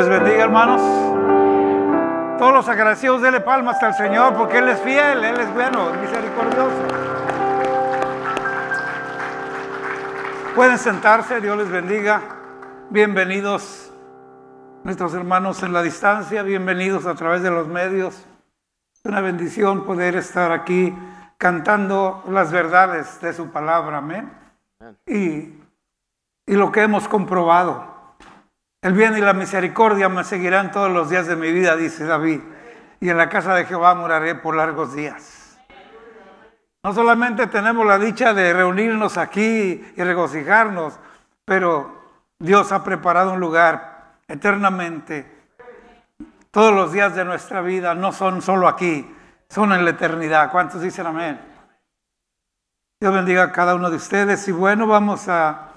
les bendiga, hermanos. Todos los agradecidos, denle palmas al Señor porque Él es fiel, Él es bueno, misericordioso. Pueden sentarse, Dios les bendiga. Bienvenidos nuestros hermanos en la distancia, bienvenidos a través de los medios. Es una bendición poder estar aquí cantando las verdades de su palabra, amén. Y, y lo que hemos comprobado el bien y la misericordia me seguirán todos los días de mi vida, dice David, y en la casa de Jehová moraré por largos días. No solamente tenemos la dicha de reunirnos aquí y regocijarnos, pero Dios ha preparado un lugar eternamente. Todos los días de nuestra vida no son solo aquí, son en la eternidad. ¿Cuántos dicen amén? Dios bendiga a cada uno de ustedes. Y bueno, vamos a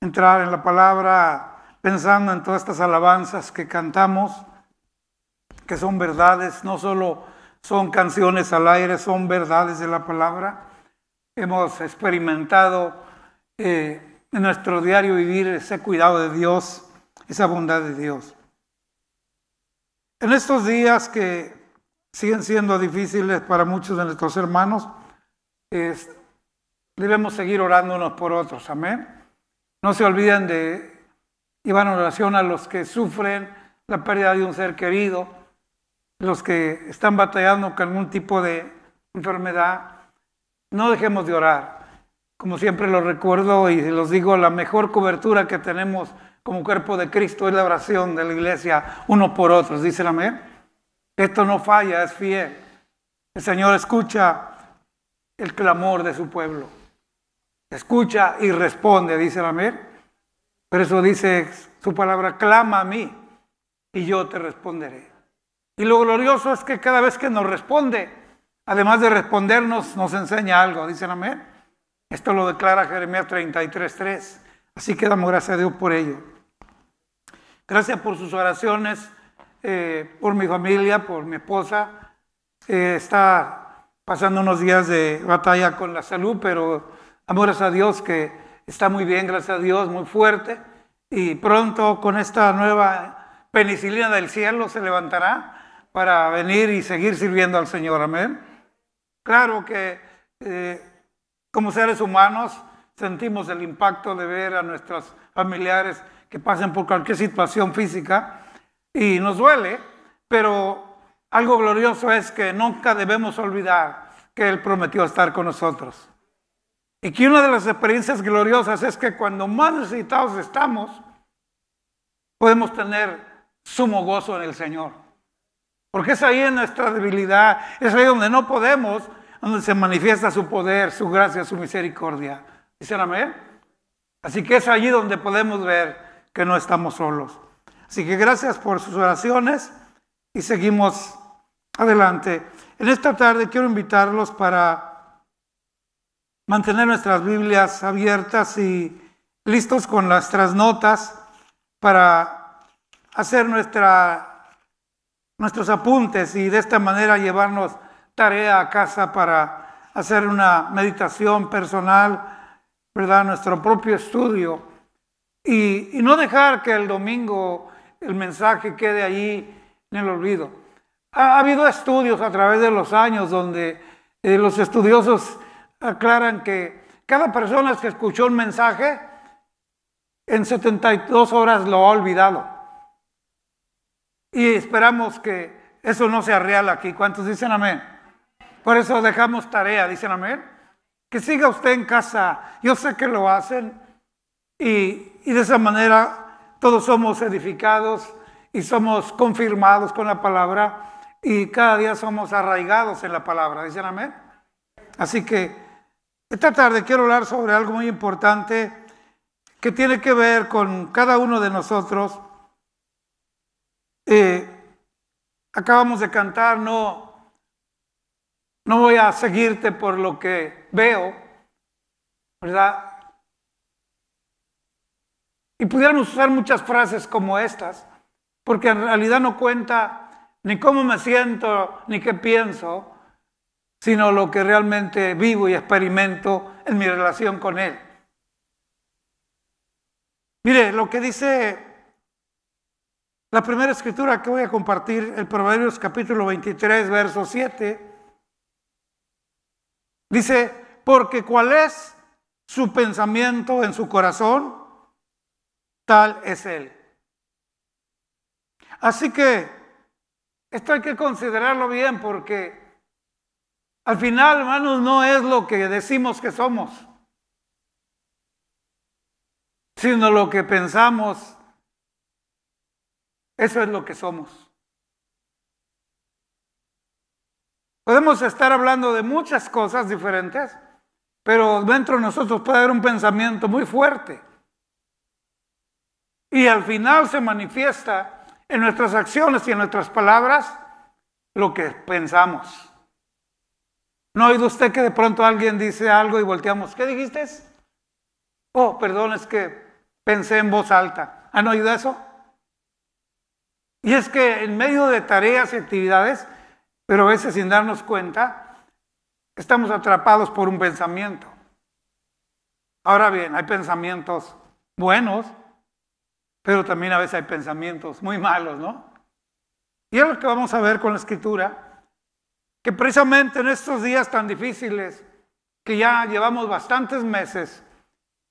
entrar en la palabra pensando en todas estas alabanzas que cantamos, que son verdades, no solo son canciones al aire, son verdades de la palabra. Hemos experimentado eh, en nuestro diario vivir ese cuidado de Dios, esa bondad de Dios. En estos días que siguen siendo difíciles para muchos de nuestros hermanos, debemos seguir orando unos por otros, amén. No se olviden de van en oración a los que sufren la pérdida de un ser querido, los que están batallando con algún tipo de enfermedad. No dejemos de orar. Como siempre lo recuerdo y los digo, la mejor cobertura que tenemos como cuerpo de Cristo es la oración de la iglesia uno por otros. Dice amén. Esto no falla, es fiel. El Señor escucha el clamor de su pueblo. Escucha y responde, dice amén. Por eso dice su palabra, clama a mí y yo te responderé. Y lo glorioso es que cada vez que nos responde, además de respondernos, nos enseña algo. Dicen amén. Esto lo declara Jeremías 33.3. Así que damos gracias a Dios por ello. Gracias por sus oraciones, eh, por mi familia, por mi esposa. Eh, está pasando unos días de batalla con la salud, pero amores a Dios que está muy bien, gracias a Dios, muy fuerte. Y pronto con esta nueva penicilina del cielo se levantará para venir y seguir sirviendo al Señor. Amén. Claro que eh, como seres humanos sentimos el impacto de ver a nuestros familiares que pasen por cualquier situación física y nos duele, pero algo glorioso es que nunca debemos olvidar que Él prometió estar con nosotros. Y que una de las experiencias gloriosas es que cuando más necesitados estamos, podemos tener sumo gozo en el Señor. Porque es ahí en nuestra debilidad, es ahí donde no podemos, donde se manifiesta su poder, su gracia, su misericordia. ¿Dicen amén? Así que es allí donde podemos ver que no estamos solos. Así que gracias por sus oraciones y seguimos adelante. En esta tarde quiero invitarlos para mantener nuestras Biblias abiertas y listos con nuestras notas para hacer nuestra, nuestros apuntes y de esta manera llevarnos tarea a casa para hacer una meditación personal, ¿verdad? Nuestro propio estudio y, y no dejar que el domingo el mensaje quede ahí en el olvido. Ha, habido estudios a través de los años donde eh, los estudiosos aclaran que cada persona que escuchó un mensaje en 72 horas lo ha olvidado. Y esperamos que eso no sea real aquí. ¿Cuántos dicen amén? Por eso dejamos tarea, dicen amén. Que siga usted en casa. Yo sé que lo hacen y, de esa manera todos somos edificados y somos confirmados con la palabra y cada día somos arraigados en la palabra. Dicen amén. Así que esta tarde quiero hablar sobre algo muy importante que tiene que ver con cada uno de nosotros. Eh, acabamos de cantar, no, no voy a seguirte por lo que veo, ¿verdad? Y pudiéramos usar muchas frases como estas, porque en realidad no cuenta ni cómo me siento, ni qué pienso, sino lo que realmente vivo y experimento en mi relación con Él. Mire, lo que dice la primera escritura que voy a compartir, el Proverbios capítulo 23, verso 7, dice, porque cuál es su pensamiento en su corazón, tal es Él. Así que esto hay que considerarlo bien porque al final, hermanos, no es lo que decimos que somos, sino lo que pensamos. Eso es lo que somos. Podemos estar hablando de muchas cosas diferentes, pero dentro de nosotros puede haber un pensamiento muy fuerte. Y al final se manifiesta en nuestras acciones y en nuestras palabras lo que pensamos. ¿No ha oído usted que de pronto alguien dice algo y volteamos? ¿Qué dijiste? Oh, perdón, es que pensé en voz alta. ¿Han oído eso? Y es que en medio de tareas y actividades, pero a veces sin darnos cuenta, estamos atrapados por un pensamiento. Ahora bien, hay pensamientos buenos, pero también a veces hay pensamientos muy malos, ¿no? Y es lo que vamos a ver con la escritura, que precisamente en estos días tan difíciles, que ya llevamos bastantes meses,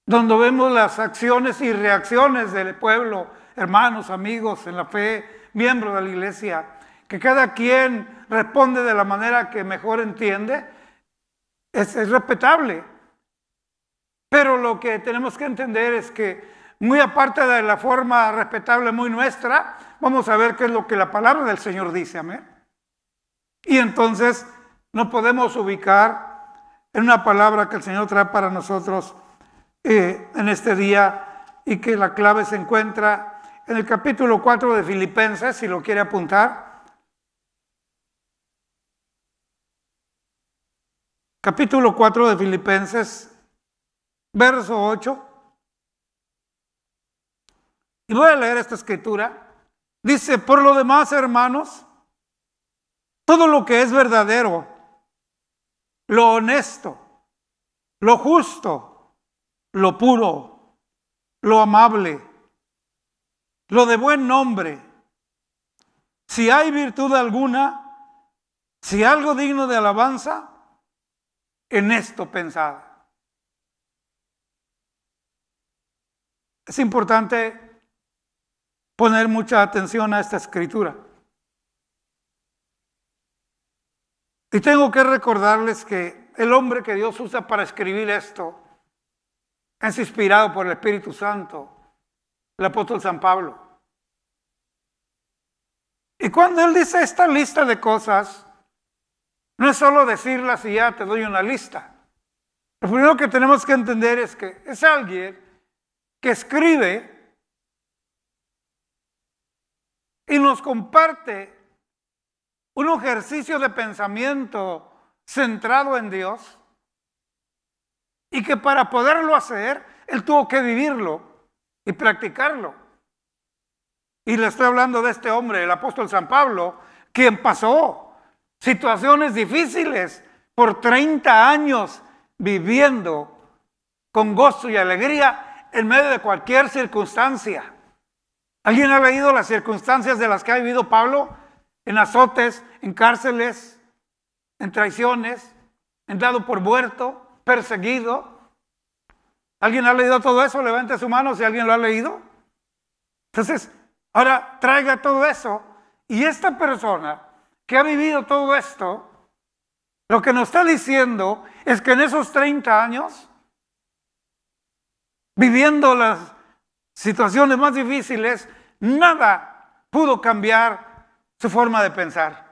donde vemos las acciones y reacciones del pueblo, hermanos, amigos en la fe, miembros de la iglesia, que cada quien responde de la manera que mejor entiende, es, respetable. Pero lo que tenemos que entender es que, muy aparte de la forma respetable, muy nuestra, vamos a ver qué es lo que la palabra del Señor dice, amén. Y entonces no podemos ubicar en una palabra que el Señor trae para nosotros eh, en este día y que la clave se encuentra en el capítulo 4 de Filipenses, si lo quiere apuntar. Capítulo 4 de Filipenses, verso 8. Y voy a leer esta escritura. Dice, por lo demás, hermanos, todo lo que es verdadero, lo honesto, lo justo, lo puro, lo amable, lo de buen nombre. Si hay virtud alguna, si algo digno de alabanza, en esto pensad. Es importante poner mucha atención a esta escritura. Y tengo que recordarles que el hombre que Dios usa para escribir esto es inspirado por el Espíritu Santo, el apóstol San Pablo. Y cuando él dice esta lista de cosas, no es solo decirlas y ya te doy una lista. Lo primero que tenemos que entender es que es alguien que escribe y nos comparte un ejercicio de pensamiento centrado en Dios y que para poderlo hacer, él tuvo que vivirlo y practicarlo. Y le estoy hablando de este hombre, el apóstol San Pablo, quien pasó situaciones difíciles por 30 años viviendo con gozo y alegría en medio de cualquier circunstancia. ¿Alguien ha leído las circunstancias de las que ha vivido Pablo? en azotes, en cárceles, en traiciones, en dado por muerto, perseguido. ¿Alguien ha leído todo eso? Levante su mano si alguien lo ha leído. Entonces, ahora traiga todo eso. Y esta persona que ha vivido todo esto, lo que nos está diciendo es que en esos 30 años, viviendo las situaciones más difíciles, nada pudo cambiar su forma de pensar.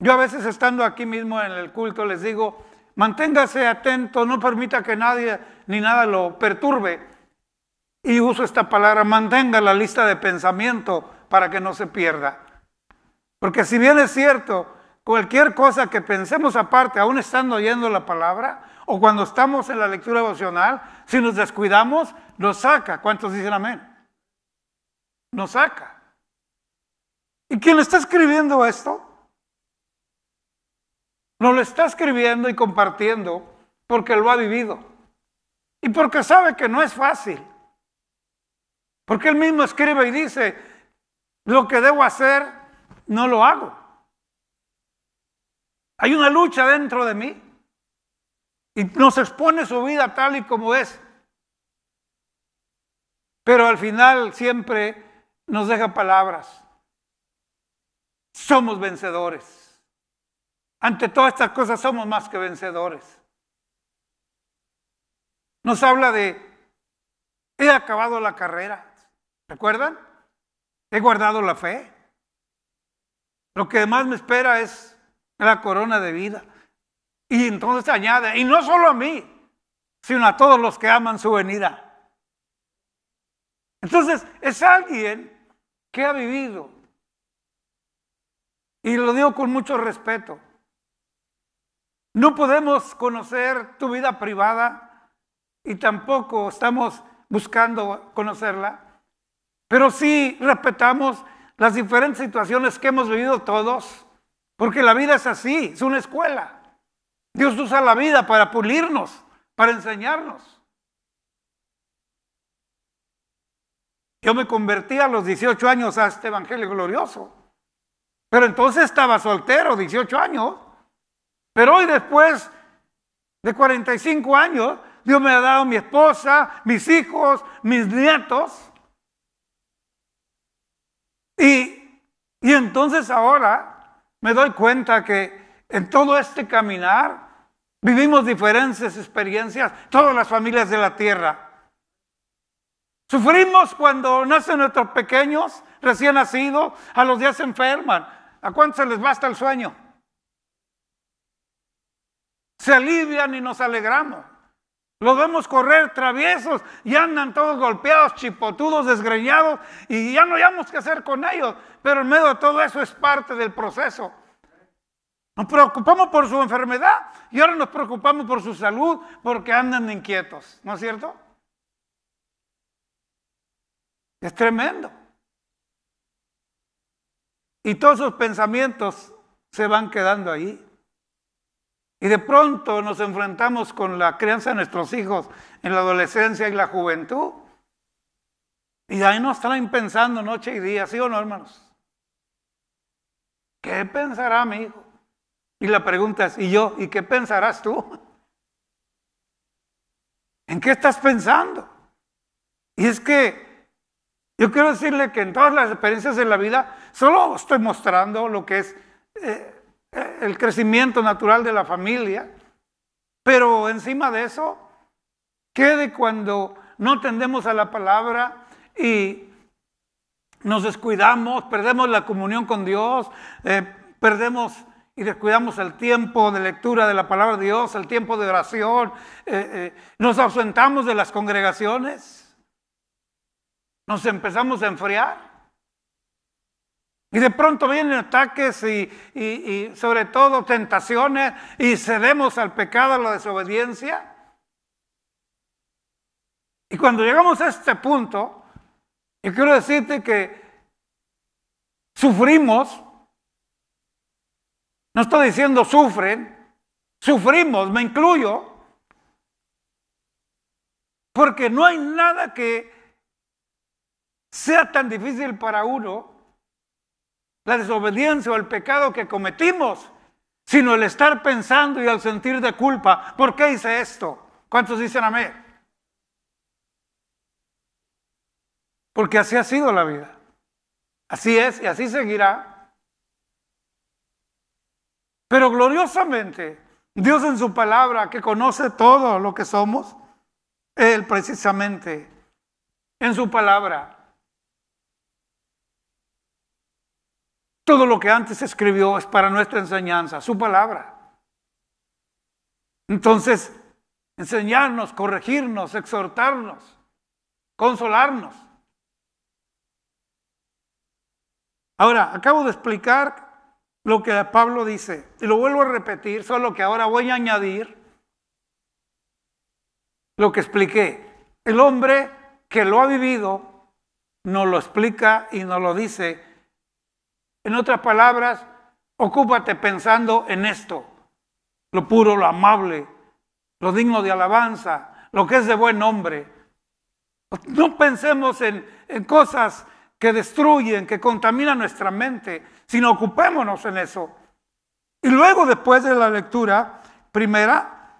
Yo a veces estando aquí mismo en el culto les digo, manténgase atento, no permita que nadie ni nada lo perturbe. Y uso esta palabra, mantenga la lista de pensamiento para que no se pierda. Porque si bien es cierto, cualquier cosa que pensemos aparte, aún estando oyendo la palabra, o cuando estamos en la lectura emocional, si nos descuidamos, nos saca. ¿Cuántos dicen amén? nos saca. ¿Y quien está escribiendo esto? No lo está escribiendo y compartiendo porque lo ha vivido. Y porque sabe que no es fácil. Porque él mismo escribe y dice, lo que debo hacer, no lo hago. Hay una lucha dentro de mí. Y nos expone su vida tal y como es. Pero al final siempre nos deja palabras. Somos vencedores. Ante todas estas cosas somos más que vencedores. Nos habla de, he acabado la carrera. ¿Recuerdan? He guardado la fe. Lo que más me espera es la corona de vida. Y entonces añade, y no solo a mí, sino a todos los que aman su venida. Entonces es alguien ha vivido. Y lo digo con mucho respeto. No podemos conocer tu vida privada y tampoco estamos buscando conocerla, pero sí respetamos las diferentes situaciones que hemos vivido todos, porque la vida es así, es una escuela. Dios usa la vida para pulirnos, para enseñarnos. Yo me convertí a los 18 años a este Evangelio glorioso. Pero entonces estaba soltero, 18 años. Pero hoy después de 45 años, Dios me ha dado mi esposa, mis hijos, mis nietos. Y, y entonces ahora me doy cuenta que en todo este caminar vivimos diferentes experiencias, todas las familias de la tierra. Sufrimos cuando nacen nuestros pequeños, recién nacidos, a los días se enferman. ¿A cuánto se les basta el sueño? Se alivian y nos alegramos. Los vemos correr traviesos y andan todos golpeados, chipotudos, desgreñados y ya no hayamos qué hacer con ellos. Pero en medio de todo eso es parte del proceso. Nos preocupamos por su enfermedad y ahora nos preocupamos por su salud porque andan inquietos, ¿no es cierto? Es tremendo. Y todos sus pensamientos se van quedando ahí. Y de pronto nos enfrentamos con la crianza de nuestros hijos en la adolescencia y la juventud. Y ahí nos traen pensando noche y día, ¿sí o no, hermanos? ¿Qué pensará mi hijo? Y la pregunta es, ¿y yo? ¿Y qué pensarás tú? ¿En qué estás pensando? Y es que yo quiero decirle que en todas las experiencias de la vida, solo estoy mostrando lo que es eh, eh, el crecimiento natural de la familia, pero encima de eso, ¿qué de cuando no tendemos a la palabra y nos descuidamos, perdemos la comunión con Dios, eh, perdemos y descuidamos el tiempo de lectura de la palabra de Dios, el tiempo de oración, nos ausentamos de las congregaciones nos empezamos a enfriar. Y de pronto vienen ataques y, sobre todo tentaciones y cedemos al pecado, a la desobediencia. Y cuando llegamos a este punto, yo quiero decirte que sufrimos, no estoy diciendo sufren, sufrimos, me incluyo, porque no hay nada que sea tan difícil para uno la desobediencia o el pecado que cometimos, sino el estar pensando y al sentir de culpa. ¿Por qué hice esto? ¿Cuántos dicen amén? Porque así ha sido la vida. Así es y así seguirá. Pero gloriosamente, Dios en su palabra, que conoce todo lo que somos, Él precisamente, en su palabra, Todo lo que antes escribió es para nuestra enseñanza, su palabra. Entonces, enseñarnos, corregirnos, exhortarnos, consolarnos. Ahora, acabo de explicar lo que Pablo dice, y lo vuelvo a repetir, solo que ahora voy a añadir lo que expliqué. El hombre que lo ha vivido no lo explica y no lo dice en otras palabras, ocúpate pensando en esto, lo puro, lo amable, lo digno de alabanza, lo que es de buen nombre. No pensemos en, cosas que destruyen, que contaminan nuestra mente, sino ocupémonos en eso. Y luego después de la lectura primera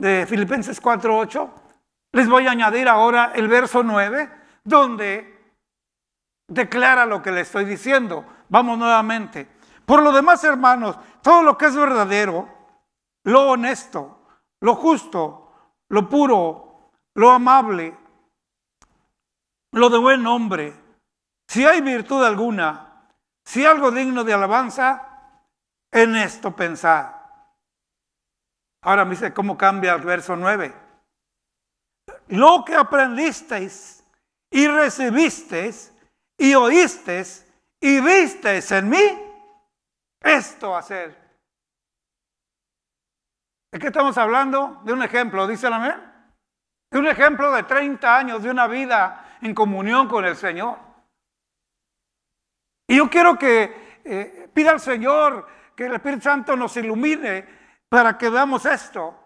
de Filipenses 4.8, les voy a añadir ahora el verso 9, donde declara lo que le estoy diciendo. Vamos nuevamente. Por lo demás, hermanos, todo lo que es verdadero, lo honesto, lo justo, lo puro, lo amable, lo de buen nombre, si hay virtud alguna, si algo digno de alabanza, en esto pensad. Ahora me dice cómo cambia el verso 9. Lo que aprendisteis y recibisteis y oísteis y vistes en mí, esto hacer. ¿De qué estamos hablando? De un ejemplo, dice la amén. De un ejemplo de 30 años, de una vida en comunión con el Señor. Y yo quiero que eh, pida al Señor que el Espíritu Santo nos ilumine para que veamos esto,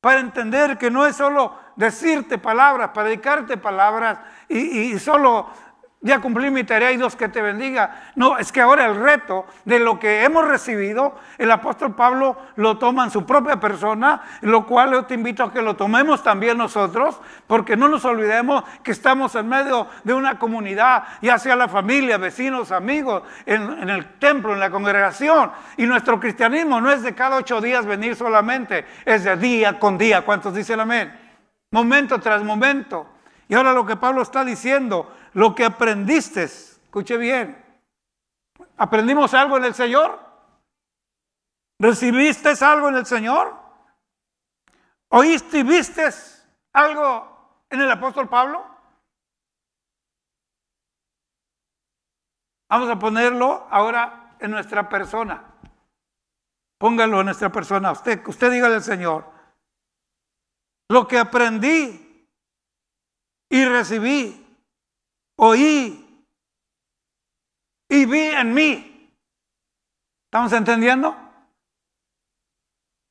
para entender que no es solo decirte palabras, predicarte palabras y, y solo ya cumplí mi tarea y Dios que te bendiga. No, es que ahora el reto de lo que hemos recibido, el apóstol Pablo lo toma en su propia persona, lo cual yo te invito a que lo tomemos también nosotros, porque no nos olvidemos que estamos en medio de una comunidad, ya sea la familia, vecinos, amigos, en, el templo, en la congregación. Y nuestro cristianismo no es de cada ocho días venir solamente, es de día con día. ¿Cuántos dicen amén? Momento tras momento. Y ahora lo que Pablo está diciendo, lo que aprendiste, escuche bien, ¿aprendimos algo en el Señor? ¿Recibiste algo en el Señor? ¿Oíste y viste algo en el apóstol Pablo? Vamos a ponerlo ahora en nuestra persona. Póngalo en nuestra persona. Usted, usted dígale al Señor, lo que aprendí y recibí oí y vi en mí. ¿Estamos entendiendo?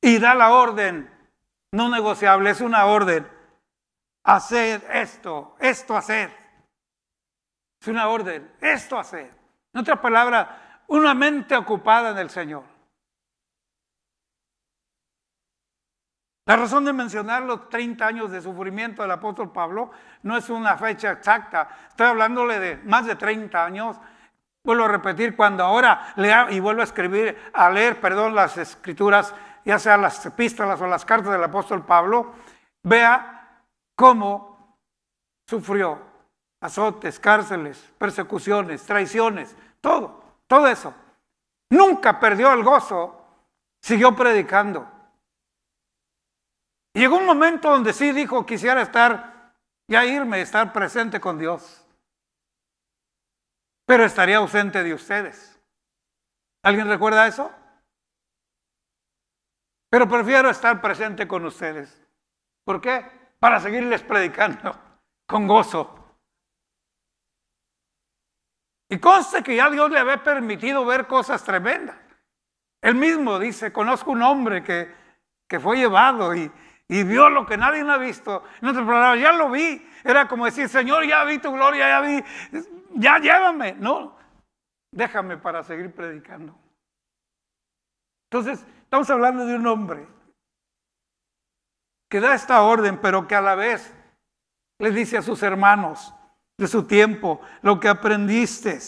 Y da la orden, no negociable, es una orden. Hacer esto, esto hacer. Es una orden, esto hacer. En otras palabras, una mente ocupada en el Señor. La razón de mencionar los 30 años de sufrimiento del apóstol Pablo no es una fecha exacta. Estoy hablándole de más de 30 años. Vuelvo a repetir, cuando ahora lea y vuelvo a escribir, a leer, perdón, las escrituras, ya sea las epístolas o las cartas del apóstol Pablo, vea cómo sufrió azotes, cárceles, persecuciones, traiciones, todo, todo eso. Nunca perdió el gozo, siguió predicando llegó un momento donde sí dijo, quisiera estar, ya irme, estar presente con Dios. Pero estaría ausente de ustedes. ¿Alguien recuerda eso? Pero prefiero estar presente con ustedes. ¿Por qué? Para seguirles predicando con gozo. Y conste que ya Dios le había permitido ver cosas tremendas. Él mismo dice, conozco un hombre que, que fue llevado y, y vio lo que nadie ha visto. En otro ya lo vi. Era como decir, Señor, ya vi tu gloria, ya vi, ya llévame. No, déjame para seguir predicando. Entonces, estamos hablando de un hombre que da esta orden, pero que a la vez le dice a sus hermanos de su tiempo lo que aprendiste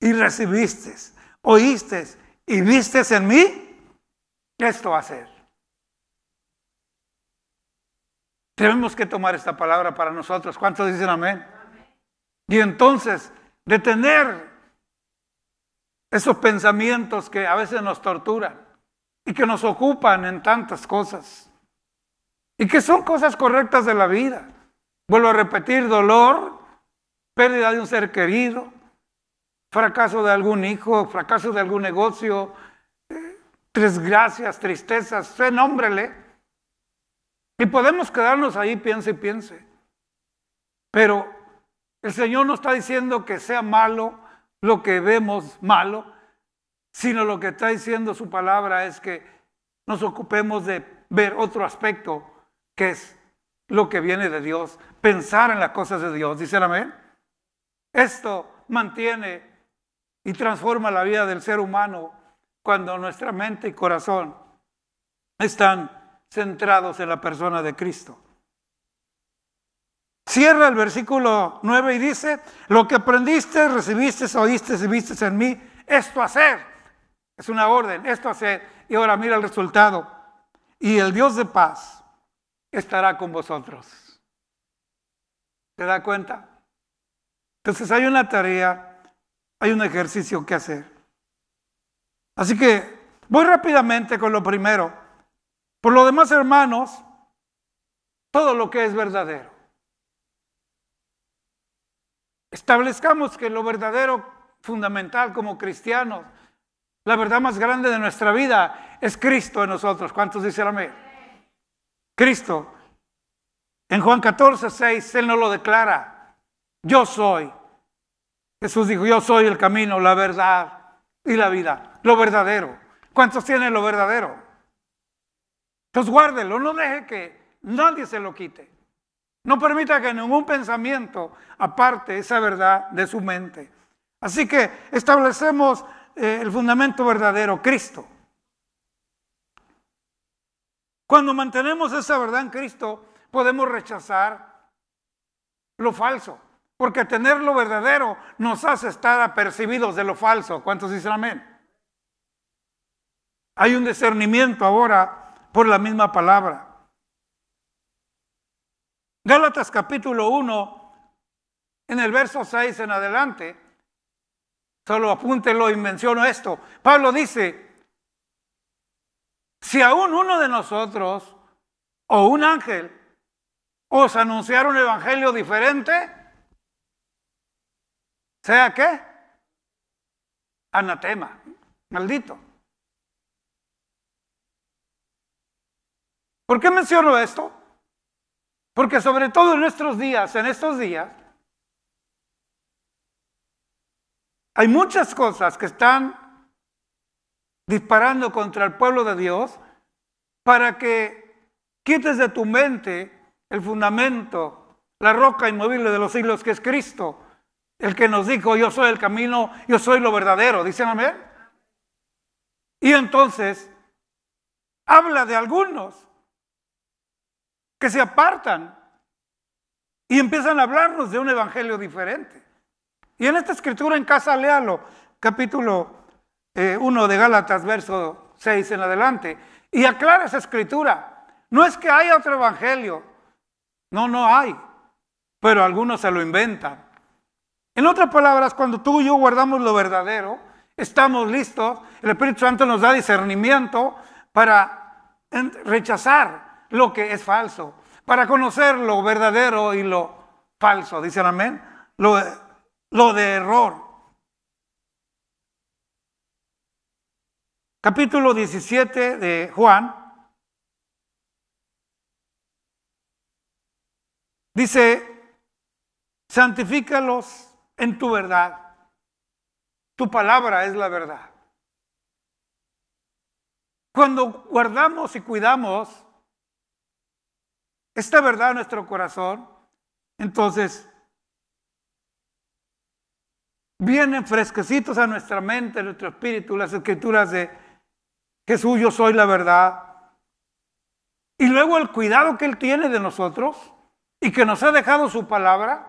y recibiste, oíste y viste en mí, esto va a ser. Tenemos que tomar esta palabra para nosotros. ¿Cuántos dicen amén? Y entonces, detener esos pensamientos que a veces nos torturan y que nos ocupan en tantas cosas y que son cosas correctas de la vida. Vuelvo a repetir, dolor, pérdida de un ser querido, fracaso de algún hijo, fracaso de algún negocio, eh, desgracias, tristezas, nombrele y podemos quedarnos ahí, piense y piense. Pero el Señor no está diciendo que sea malo lo que vemos malo, sino lo que está diciendo su palabra es que nos ocupemos de ver otro aspecto que es lo que viene de Dios, pensar en las cosas de Dios. Dice amén. Esto mantiene y transforma la vida del ser humano cuando nuestra mente y corazón están centrados en la persona de Cristo. Cierra el versículo 9 y dice, lo que aprendiste, recibiste, oíste, viste en mí, esto hacer. Es una orden, esto hacer. Y ahora mira el resultado. Y el Dios de paz estará con vosotros. ¿Te da cuenta? Entonces hay una tarea, hay un ejercicio que hacer. Así que voy rápidamente con lo primero. Por lo demás, hermanos, todo lo que es verdadero. Establezcamos que lo verdadero fundamental como cristianos, la verdad más grande de nuestra vida es Cristo en nosotros. ¿Cuántos dicen amén? Cristo. En Juan 14, 6, Él no lo declara. Yo soy. Jesús dijo, yo soy el camino, la verdad y la vida. Lo verdadero. ¿Cuántos tienen lo verdadero? Entonces guárdelo, no deje que nadie se lo quite. No permita que ningún pensamiento aparte esa verdad de su mente. Así que establecemos eh, el fundamento verdadero, Cristo. Cuando mantenemos esa verdad en Cristo, podemos rechazar lo falso, porque tener lo verdadero nos hace estar apercibidos de lo falso. ¿Cuántos dicen amén? Hay un discernimiento ahora por la misma palabra. Gálatas capítulo 1, en el verso 6 en adelante, solo apúntelo y menciono esto. Pablo dice, si aún uno de nosotros o un ángel os anunciara un evangelio diferente, sea que anatema, maldito. ¿Por qué menciono esto? Porque sobre todo en nuestros días, en estos días, hay muchas cosas que están disparando contra el pueblo de Dios para que quites de tu mente el fundamento, la roca inmovible de los siglos que es Cristo, el que nos dijo, yo soy el camino, yo soy lo verdadero, dicen amén. Y entonces habla de algunos que se apartan y empiezan a hablarnos de un evangelio diferente. Y en esta escritura en casa, léalo, capítulo 1 eh, de Gálatas, verso 6 en adelante, y aclara esa escritura. No es que haya otro evangelio, no, no hay, pero algunos se lo inventan. En otras palabras, cuando tú y yo guardamos lo verdadero, estamos listos, el Espíritu Santo nos da discernimiento para rechazar lo que es falso, para conocer lo verdadero y lo falso, dice amén, lo, lo de error. Capítulo 17 de Juan, Dice, santifícalos en tu verdad. Tu palabra es la verdad. Cuando guardamos y cuidamos esta verdad en nuestro corazón, entonces vienen fresquecitos a nuestra mente, a nuestro espíritu, las escrituras de Jesús, yo soy la verdad. Y luego el cuidado que Él tiene de nosotros y que nos ha dejado su palabra.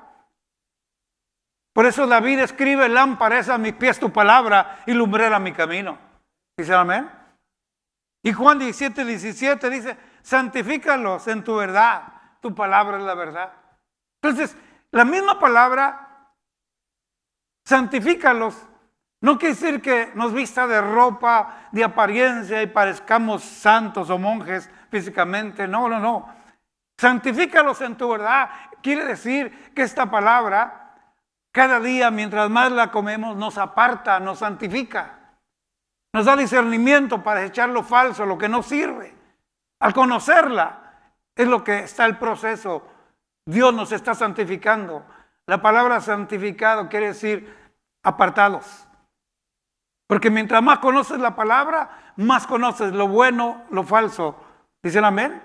Por eso David escribe, lámpara a mis pies tu palabra y lumbrera mi camino. ¿Dice amén? Y Juan 17, 17 dice, santifícalos en tu verdad. Tu palabra es la verdad. Entonces, la misma palabra, santifícalos, no quiere decir que nos vista de ropa, de apariencia y parezcamos santos o monjes físicamente. No, no, no. Santifícalos en tu verdad. Quiere decir que esta palabra, cada día, mientras más la comemos, nos aparta, nos santifica. Nos da discernimiento para echar lo falso, lo que no sirve. Al conocerla es lo que está el proceso. Dios nos está santificando. La palabra santificado quiere decir apartados. Porque mientras más conoces la palabra, más conoces lo bueno, lo falso. Dicen amén.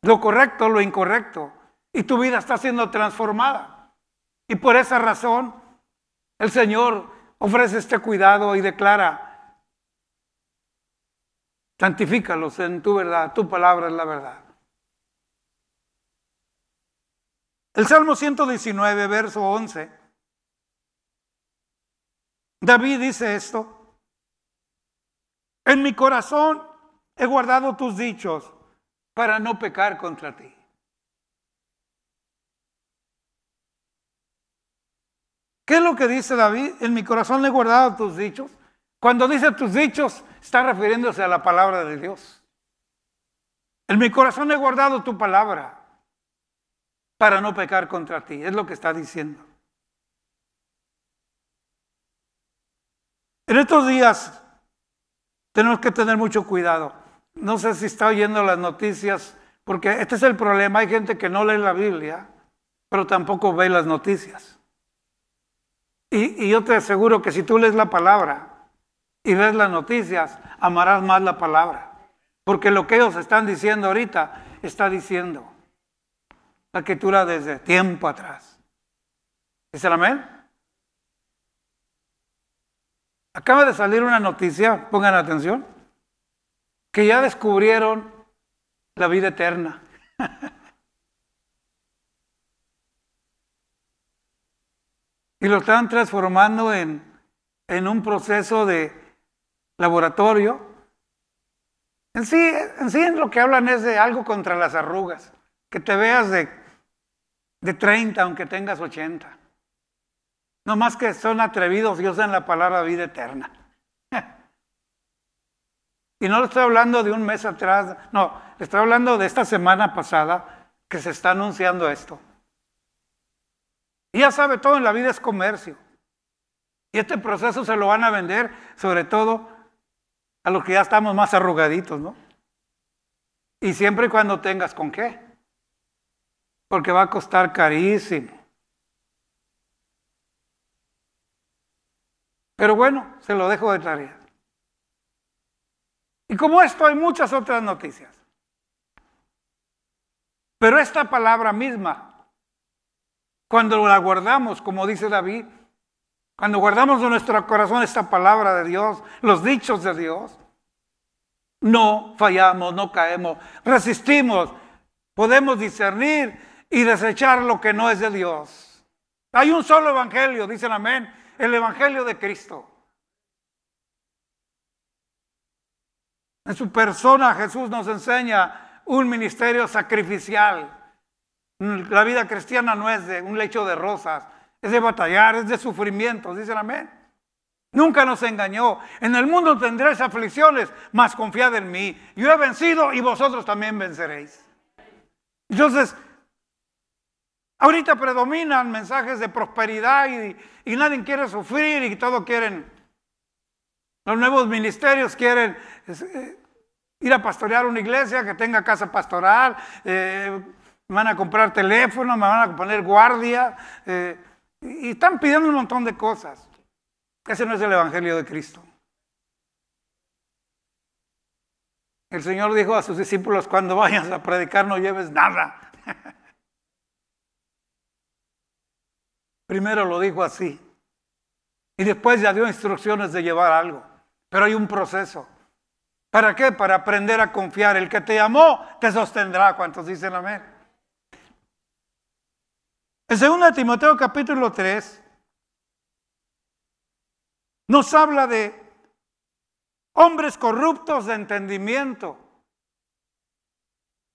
Lo correcto, lo incorrecto. Y tu vida está siendo transformada. Y por esa razón, el Señor ofrece este cuidado y declara, Santifícalos en tu verdad, tu palabra es la verdad. El Salmo 119, verso 11. David dice esto. En mi corazón he guardado tus dichos para no pecar contra ti. ¿Qué es lo que dice David? En mi corazón he guardado tus dichos. Cuando dice tus dichos, está refiriéndose a la palabra de Dios. En mi corazón he guardado tu palabra para no pecar contra ti. Es lo que está diciendo. En estos días tenemos que tener mucho cuidado. No sé si está oyendo las noticias, porque este es el problema. Hay gente que no lee la Biblia, pero tampoco ve las noticias. Y, yo te aseguro que si tú lees la palabra, y ves las noticias, amarás más la palabra. Porque lo que ellos están diciendo ahorita está diciendo la criatura desde tiempo atrás. ¿Dice el amén? Acaba de salir una noticia, pongan atención, que ya descubrieron la vida eterna. y lo están transformando en, en un proceso de laboratorio, en sí, en sí en lo que hablan es de algo contra las arrugas, que te veas de, de 30 aunque tengas 80. No más que son atrevidos y usan la palabra vida eterna. y no le estoy hablando de un mes atrás, no, le estoy hablando de esta semana pasada que se está anunciando esto. Y ya sabe, todo en la vida es comercio. Y este proceso se lo van a vender sobre todo a los que ya estamos más arrugaditos, ¿no? Y siempre y cuando tengas con qué, porque va a costar carísimo. Pero bueno, se lo dejo de tarea. Y como esto hay muchas otras noticias. Pero esta palabra misma, cuando la guardamos, como dice David, cuando guardamos en nuestro corazón esta palabra de Dios, los dichos de Dios, no fallamos, no caemos, resistimos, podemos discernir y desechar lo que no es de Dios. Hay un solo evangelio, dicen amén, el evangelio de Cristo. En su persona Jesús nos enseña un ministerio sacrificial. La vida cristiana no es de un lecho de rosas, es de batallar, es de sufrimiento. dicen amén. Nunca nos engañó. En el mundo tendréis aflicciones, mas confiad en mí. Yo he vencido y vosotros también venceréis. Entonces, ahorita predominan mensajes de prosperidad y, nadie quiere sufrir y todo quieren. Los nuevos ministerios quieren eh, ir a pastorear una iglesia que tenga casa pastoral, eh, me van a comprar teléfono, me van a poner guardia. Eh, y, están pidiendo un montón de cosas. Ese no es el Evangelio de Cristo. El Señor dijo a sus discípulos, cuando vayas a predicar no lleves nada. Primero lo dijo así. Y después ya dio instrucciones de llevar algo. Pero hay un proceso. ¿Para qué? Para aprender a confiar. El que te llamó te sostendrá. ¿Cuántos dicen amén? En 2 Timoteo capítulo 3 nos habla de hombres corruptos de entendimiento.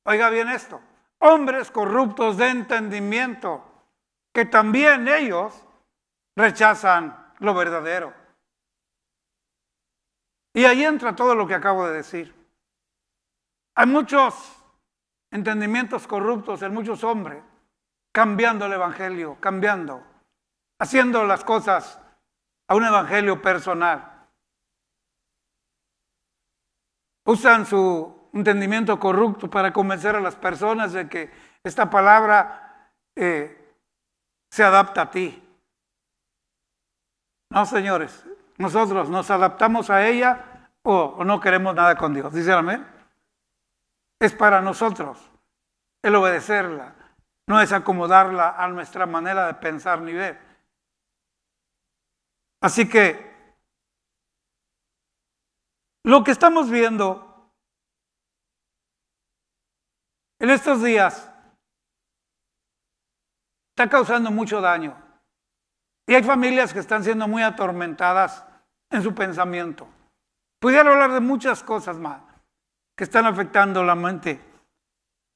Oiga bien esto, hombres corruptos de entendimiento, que también ellos rechazan lo verdadero. Y ahí entra todo lo que acabo de decir. Hay muchos entendimientos corruptos en muchos hombres cambiando el Evangelio, cambiando, haciendo las cosas a un Evangelio personal. Usan su entendimiento corrupto para convencer a las personas de que esta palabra eh, se adapta a ti. No, señores, nosotros nos adaptamos a ella o, no queremos nada con Dios. Dicen amén. Es para nosotros el obedecerla, no es acomodarla a nuestra manera de pensar ni ver. Así que lo que estamos viendo en estos días está causando mucho daño. Y hay familias que están siendo muy atormentadas en su pensamiento. Pudiera hablar de muchas cosas más que están afectando la mente,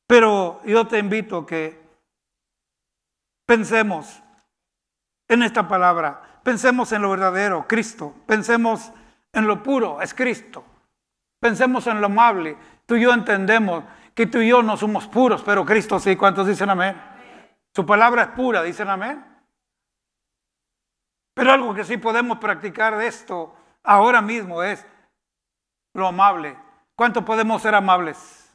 pero yo te invito a que Pensemos en esta palabra, pensemos en lo verdadero, Cristo, pensemos en lo puro, es Cristo, pensemos en lo amable, tú y yo entendemos que tú y yo no somos puros, pero Cristo sí, ¿cuántos dicen amén? Su palabra es pura, dicen amén. Pero algo que sí podemos practicar de esto ahora mismo es lo amable. ¿Cuánto podemos ser amables?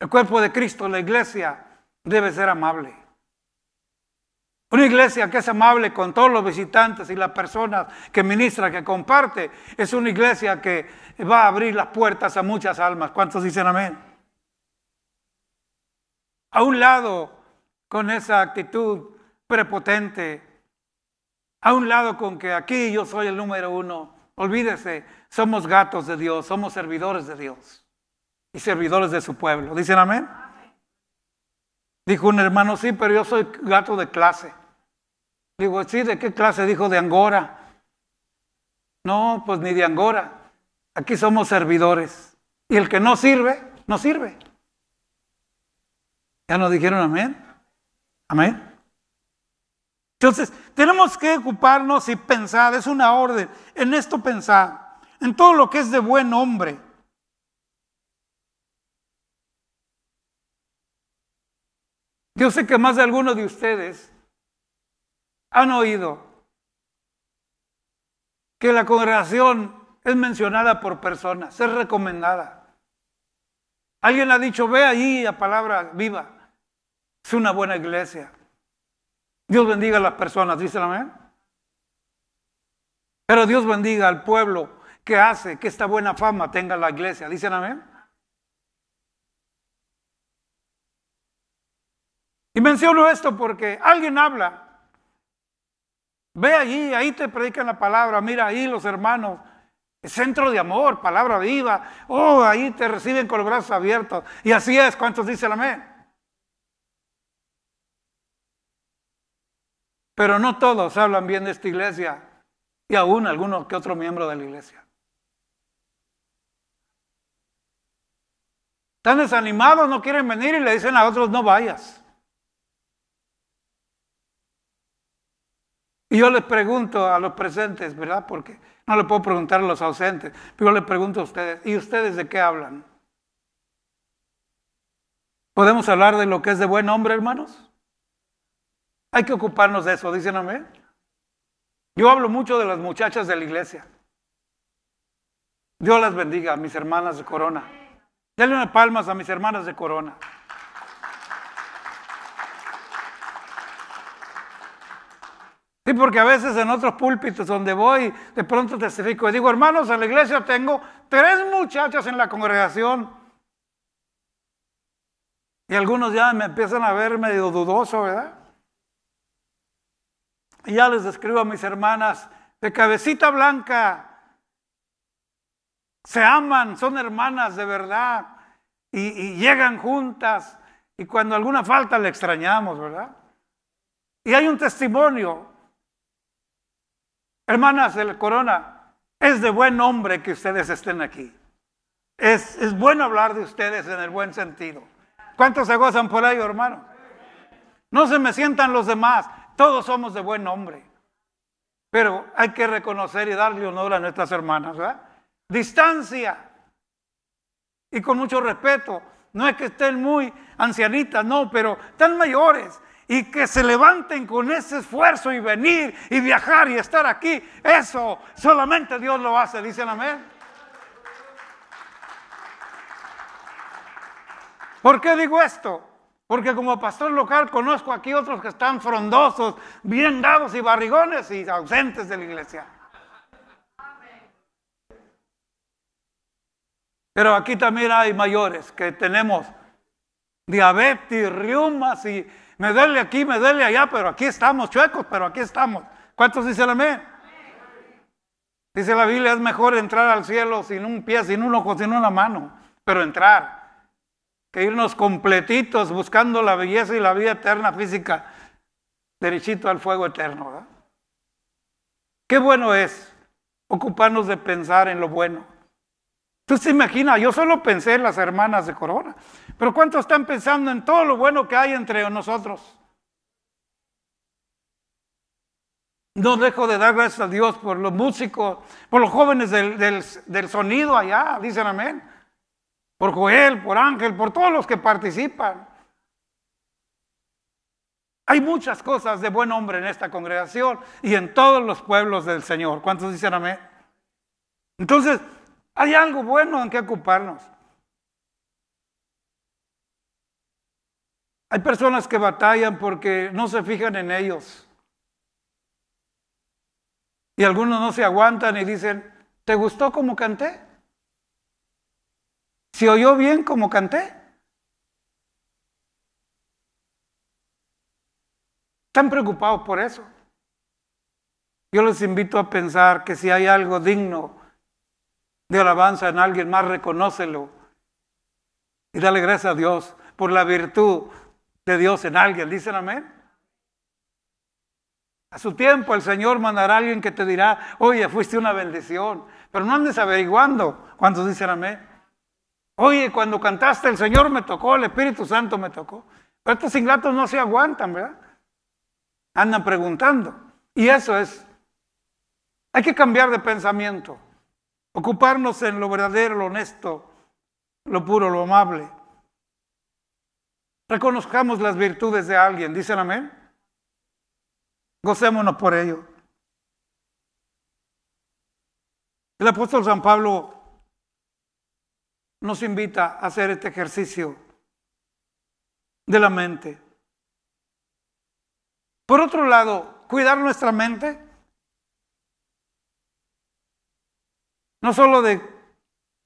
El cuerpo de Cristo, la iglesia, debe ser amable. Una iglesia que es amable con todos los visitantes y las personas que ministra, que comparte, es una iglesia que va a abrir las puertas a muchas almas. ¿Cuántos dicen amén? A un lado, con esa actitud prepotente, a un lado con que aquí yo soy el número uno, olvídese, somos gatos de Dios, somos servidores de Dios y servidores de su pueblo. ¿Dicen amén? Dijo un hermano, sí, pero yo soy gato de clase. Digo, sí, ¿de qué clase? Dijo, de Angora. No, pues ni de Angora. Aquí somos servidores. Y el que no sirve, no sirve. ¿Ya nos dijeron amén? Amén. Entonces, tenemos que ocuparnos y pensar, es una orden, en esto pensar, en todo lo que es de buen hombre, Yo sé que más de algunos de ustedes han oído que la congregación es mencionada por personas, es recomendada. Alguien ha dicho, ve ahí a palabra viva. Es una buena iglesia. Dios bendiga a las personas, dicen amén. Pero Dios bendiga al pueblo que hace que esta buena fama tenga la iglesia, dicen amén. Y menciono esto porque alguien habla. Ve allí, ahí te predican la palabra. Mira ahí los hermanos. Centro de amor, palabra viva. Oh, ahí te reciben con los brazos abiertos. Y así es, ¿cuántos dicen amén? Pero no todos hablan bien de esta iglesia. Y aún algunos que otro miembro de la iglesia. Están desanimados, no quieren venir y le dicen a otros no vayas. Y yo les pregunto a los presentes, ¿verdad? Porque no le puedo preguntar a los ausentes, pero yo les pregunto a ustedes, ¿y ustedes de qué hablan? ¿Podemos hablar de lo que es de buen hombre, hermanos? Hay que ocuparnos de eso, dicen Yo hablo mucho de las muchachas de la iglesia. Dios las bendiga, mis hermanas de corona. Denle unas palmas a mis hermanas de corona. Sí, porque a veces en otros púlpitos donde voy, de pronto testifico y digo, hermanos, en la iglesia tengo tres muchachas en la congregación. Y algunos ya me empiezan a ver medio dudoso, ¿verdad? Y ya les escribo a mis hermanas, de cabecita blanca, se aman, son hermanas de verdad y, y, llegan juntas y cuando alguna falta le extrañamos, ¿verdad? Y hay un testimonio Hermanas de la corona, es de buen nombre que ustedes estén aquí. Es, es bueno hablar de ustedes en el buen sentido. ¿Cuántos se gozan por ello, hermano? No se me sientan los demás. Todos somos de buen nombre. Pero hay que reconocer y darle honor a nuestras hermanas, Distancia. Y con mucho respeto. No es que estén muy ancianitas, no, pero están mayores y que se levanten con ese esfuerzo y venir y viajar y estar aquí. Eso solamente Dios lo hace, dicen amén. ¿Por qué digo esto? Porque como pastor local conozco aquí otros que están frondosos, bien dados y barrigones y ausentes de la iglesia. Pero aquí también hay mayores que tenemos diabetes, riumas y me duele aquí, me duele allá, pero aquí estamos, chuecos, pero aquí estamos. ¿Cuántos dicen amén? Dice la Biblia, es mejor entrar al cielo sin un pie, sin un ojo, sin una mano, pero entrar. Que irnos completitos buscando la belleza y la vida eterna física, derechito al fuego eterno. Qué bueno es ocuparnos de pensar en lo bueno Tú se imagina, yo solo pensé en las hermanas de Corona, pero ¿cuántos están pensando en todo lo bueno que hay entre nosotros? No dejo de dar gracias a Dios por los músicos, por los jóvenes del, del sonido allá, dicen amén. Por Joel, por Ángel, por todos los que participan. Hay muchas cosas de buen hombre en esta congregación y en todos los pueblos del Señor. ¿Cuántos dicen amén? Entonces, hay algo bueno en que ocuparnos. Hay personas que batallan porque no se fijan en ellos. Y algunos no se aguantan y dicen, ¿te gustó como canté? ¿Se oyó bien como canté? Están preocupados por eso. Yo les invito a pensar que si hay algo digno de alabanza en alguien más, reconócelo. Y dale gracias a Dios por la virtud de Dios en alguien. ¿Dicen amén? A su tiempo el Señor mandará a alguien que te dirá, oye, fuiste una bendición. Pero no andes averiguando cuando dicen amén. Oye, cuando cantaste el Señor me tocó, el Espíritu Santo me tocó. Pero estos ingratos no se aguantan, ¿verdad? Andan preguntando. Y eso es, hay que cambiar de pensamiento. Ocuparnos en lo verdadero, lo honesto, lo puro, lo amable. Reconozcamos las virtudes de alguien, dicen amén. Gocémonos por ello. El apóstol San Pablo nos invita a hacer este ejercicio de la mente. Por otro lado, cuidar nuestra mente no solo de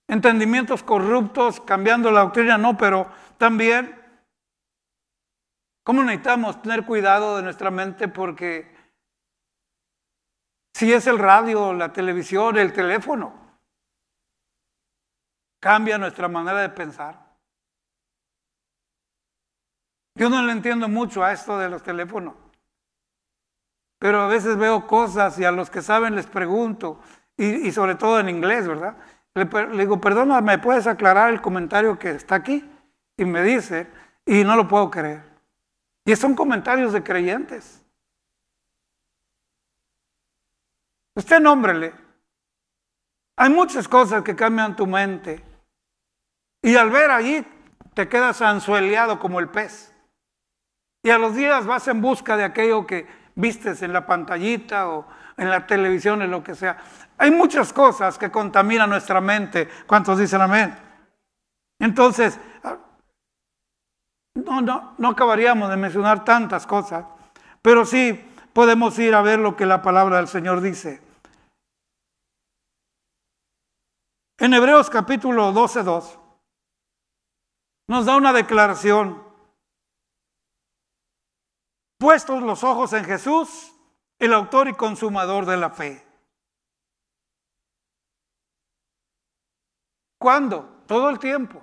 entendimientos corruptos, cambiando la doctrina, no, pero también cómo necesitamos tener cuidado de nuestra mente porque si es el radio, la televisión, el teléfono, cambia nuestra manera de pensar. Yo no le entiendo mucho a esto de los teléfonos, pero a veces veo cosas y a los que saben les pregunto y, sobre todo en inglés, ¿verdad? Le, digo, perdona, ¿me puedes aclarar el comentario que está aquí? Y me dice, y no lo puedo creer. Y son comentarios de creyentes. Usted nómbrele. Hay muchas cosas que cambian tu mente. Y al ver allí, te quedas anzueleado como el pez. Y a los días vas en busca de aquello que vistes en la pantallita o en la televisión, en lo que sea. Hay muchas cosas que contaminan nuestra mente. ¿Cuántos dicen amén? Entonces, no, no, no acabaríamos de mencionar tantas cosas, pero sí podemos ir a ver lo que la palabra del Señor dice. En Hebreos capítulo 12, 2, nos da una declaración puestos los ojos en Jesús, el autor y consumador de la fe. ¿Cuándo? Todo el tiempo.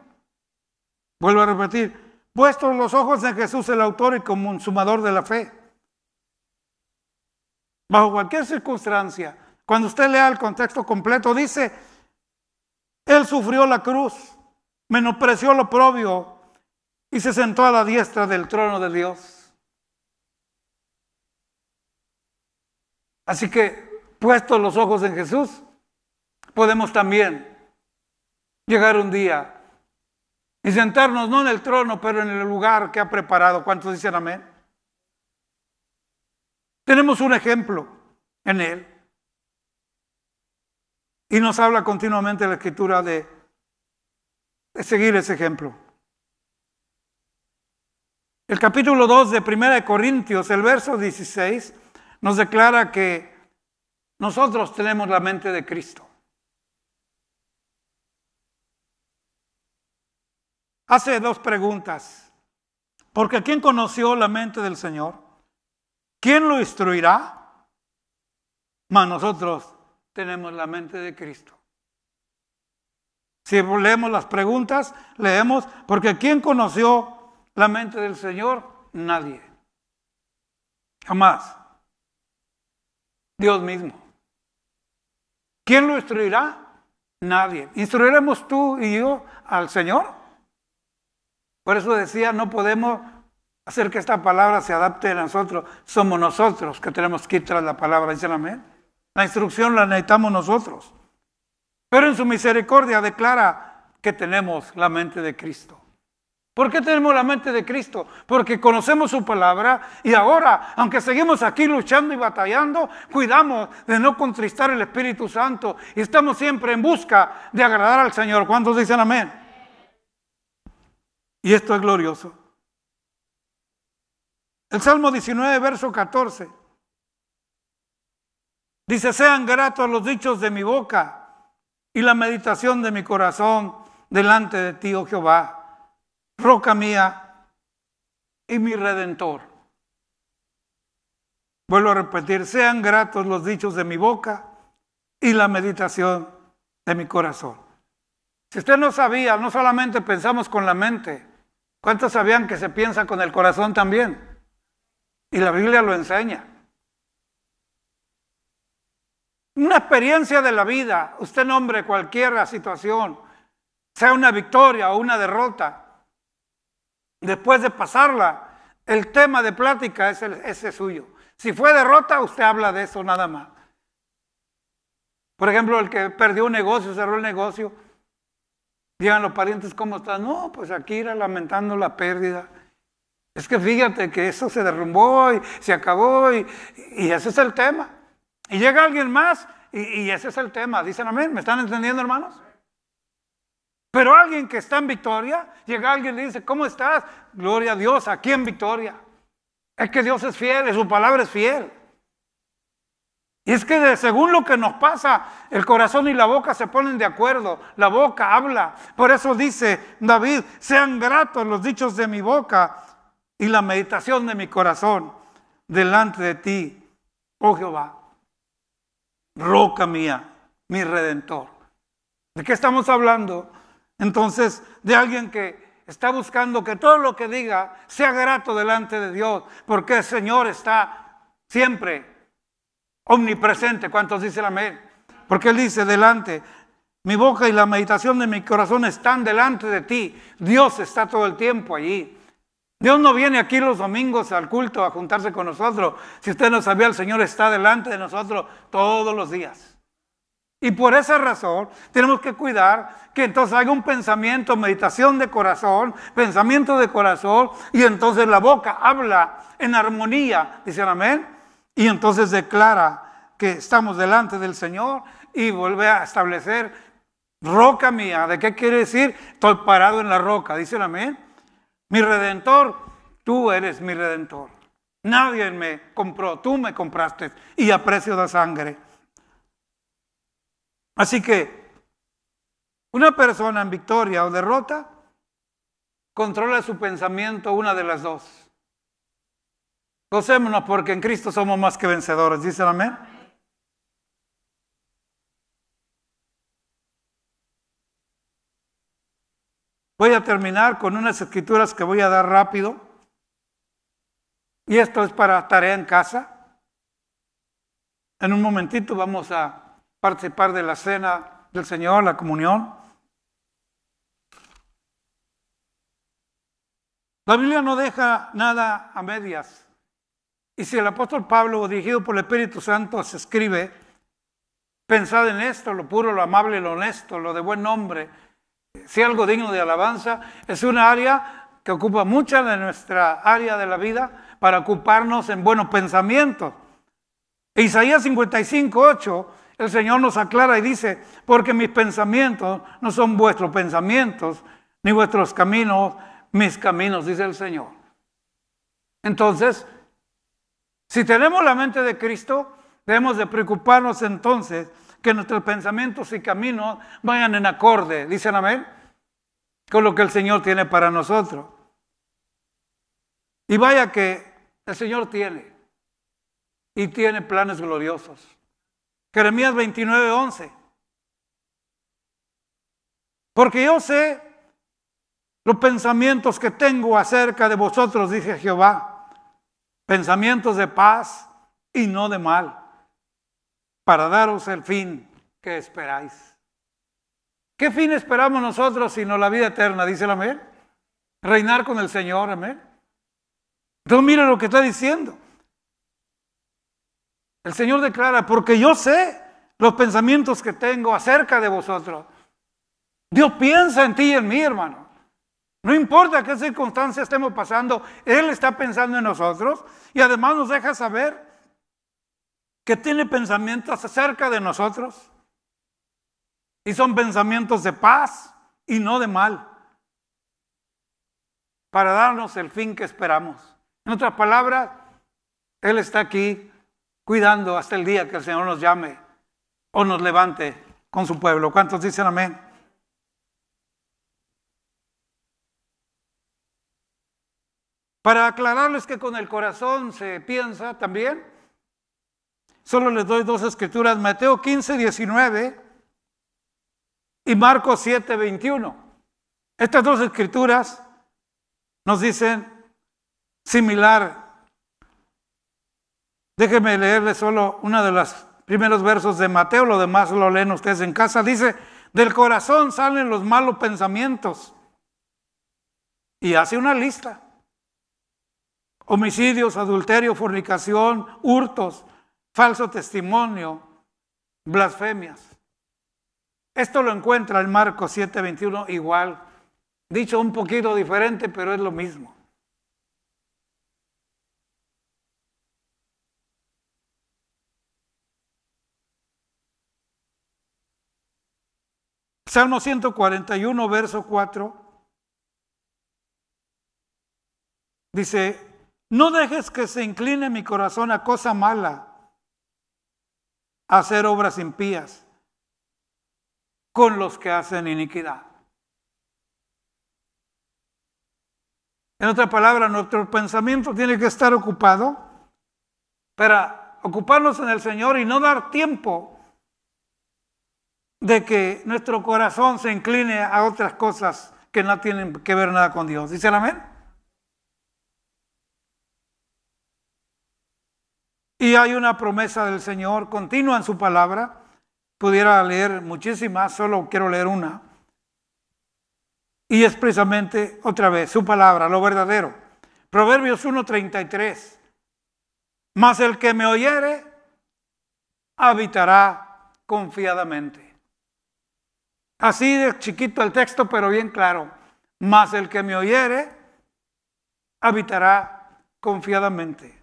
Vuelvo a repetir, puestos los ojos en Jesús, el autor y consumador de la fe. Bajo cualquier circunstancia, cuando usted lea el contexto completo, dice, Él sufrió la cruz, menospreció lo propio y se sentó a la diestra del trono de Dios. Así que, puestos los ojos en Jesús, podemos también llegar un día y sentarnos no en el trono, pero en el lugar que ha preparado. ¿Cuántos dicen amén? Tenemos un ejemplo en él. Y nos habla continuamente la escritura de, seguir ese ejemplo. El capítulo 2 de 1 de Corintios, el verso 16, nos declara que nosotros tenemos la mente de Cristo. Hace dos preguntas. Porque ¿quién conoció la mente del Señor? ¿Quién lo instruirá? Mas nosotros tenemos la mente de Cristo. Si leemos las preguntas, leemos, porque ¿quién conoció la mente del Señor? Nadie. Jamás. Dios mismo. ¿Quién lo instruirá? Nadie. ¿Instruiremos tú y yo al Señor? Por eso decía, no podemos hacer que esta palabra se adapte a nosotros. Somos nosotros que tenemos que ir tras la palabra, dice amén. La instrucción la necesitamos nosotros. Pero en su misericordia declara que tenemos la mente de Cristo. ¿Por qué tenemos la mente de Cristo? Porque conocemos su palabra y ahora, aunque seguimos aquí luchando y batallando, cuidamos de no contristar el Espíritu Santo y estamos siempre en busca de agradar al Señor. ¿Cuántos dicen amén? Y esto es glorioso. El Salmo 19, verso 14. Dice, sean gratos los dichos de mi boca y la meditación de mi corazón delante de ti, oh Jehová roca mía y mi redentor. Vuelvo a repetir, sean gratos los dichos de mi boca y la meditación de mi corazón. Si usted no sabía, no solamente pensamos con la mente, ¿cuántos sabían que se piensa con el corazón también? Y la Biblia lo enseña. Una experiencia de la vida, usted nombre cualquier situación, sea una victoria o una derrota, Después de pasarla, el tema de plática es ese suyo. Si fue derrota, usted habla de eso nada más. Por ejemplo, el que perdió un negocio, cerró el negocio, digan los parientes cómo están. No, pues aquí era lamentando la pérdida. Es que fíjate que eso se derrumbó y se acabó y, y ese es el tema. Y llega alguien más y, y ese es el tema. Dicen amén, ¿me están entendiendo hermanos? Pero alguien que está en victoria, llega alguien y le dice, ¿cómo estás? Gloria a Dios, aquí en victoria. Es que Dios es fiel, y su palabra es fiel. Y es que según lo que nos pasa, el corazón y la boca se ponen de acuerdo, la boca habla. Por eso dice David, sean gratos los dichos de mi boca y la meditación de mi corazón delante de ti, oh Jehová, roca mía, mi redentor. ¿De qué estamos hablando? Entonces, de alguien que está buscando que todo lo que diga sea grato delante de Dios, porque el Señor está siempre omnipresente. ¿Cuántos dicen amén? Porque Él dice, delante, mi boca y la meditación de mi corazón están delante de ti. Dios está todo el tiempo allí. Dios no viene aquí los domingos al culto a juntarse con nosotros. Si usted no sabía, el Señor está delante de nosotros todos los días. Y por esa razón tenemos que cuidar que entonces haya un pensamiento, meditación de corazón, pensamiento de corazón, y entonces la boca habla en armonía, dicen amén, y entonces declara que estamos delante del Señor y vuelve a establecer roca mía. ¿De qué quiere decir? Estoy parado en la roca, dicen amén. Mi redentor, tú eres mi redentor. Nadie me compró, tú me compraste y a precio de sangre. Así que una persona en victoria o derrota controla su pensamiento, una de las dos. Gocémonos porque en Cristo somos más que vencedores. Dicen amén. Voy a terminar con unas escrituras que voy a dar rápido. Y esto es para tarea en casa. En un momentito vamos a participar de la cena del Señor, la comunión. La Biblia no deja nada a medias. Y si el apóstol Pablo, dirigido por el Espíritu Santo, se escribe, pensad en esto, lo puro, lo amable, lo honesto, lo de buen nombre, si algo digno de alabanza, es una área que ocupa mucha de nuestra área de la vida para ocuparnos en buenos pensamientos. Isaías 55, 8 el Señor nos aclara y dice, porque mis pensamientos no son vuestros pensamientos, ni vuestros caminos, mis caminos, dice el Señor. Entonces, si tenemos la mente de Cristo, debemos de preocuparnos entonces que nuestros pensamientos y caminos vayan en acorde, dicen amén, con lo que el Señor tiene para nosotros. Y vaya que el Señor tiene, y tiene planes gloriosos. Jeremías 29, 11. Porque yo sé los pensamientos que tengo acerca de vosotros, dice Jehová, pensamientos de paz y no de mal, para daros el fin que esperáis. ¿Qué fin esperamos nosotros sino la vida eterna? Dice el amén. Reinar con el Señor, amén. Entonces mira lo que está diciendo. El Señor declara, porque yo sé los pensamientos que tengo acerca de vosotros. Dios piensa en ti y en mí, hermano. No importa qué circunstancia estemos pasando, Él está pensando en nosotros y además nos deja saber que tiene pensamientos acerca de nosotros. Y son pensamientos de paz y no de mal, para darnos el fin que esperamos. En otras palabras, Él está aquí cuidando hasta el día que el Señor nos llame o nos levante con su pueblo. ¿Cuántos dicen amén? Para aclararles que con el corazón se piensa también, solo les doy dos escrituras, Mateo 15, 19 y Marcos 7, 21. Estas dos escrituras nos dicen similar Déjeme leerle solo uno de los primeros versos de Mateo, lo demás lo leen ustedes en casa. Dice, del corazón salen los malos pensamientos. Y hace una lista. Homicidios, adulterio, fornicación, hurtos, falso testimonio, blasfemias. Esto lo encuentra el Marcos 7:21 igual, dicho un poquito diferente, pero es lo mismo. Salmo 141, verso 4. Dice, no dejes que se incline mi corazón a cosa mala, a hacer obras impías con los que hacen iniquidad. En otra palabra, nuestro pensamiento tiene que estar ocupado para ocuparnos en el Señor y no dar tiempo de que nuestro corazón se incline a otras cosas que no tienen que ver nada con Dios. ¿Dice amén? Y hay una promesa del Señor continua en su palabra. Pudiera leer muchísimas, solo quiero leer una. Y es precisamente otra vez su palabra, lo verdadero. Proverbios 1.33. Mas el que me oyere habitará confiadamente. Así de chiquito el texto, pero bien claro. Mas el que me oyere habitará confiadamente.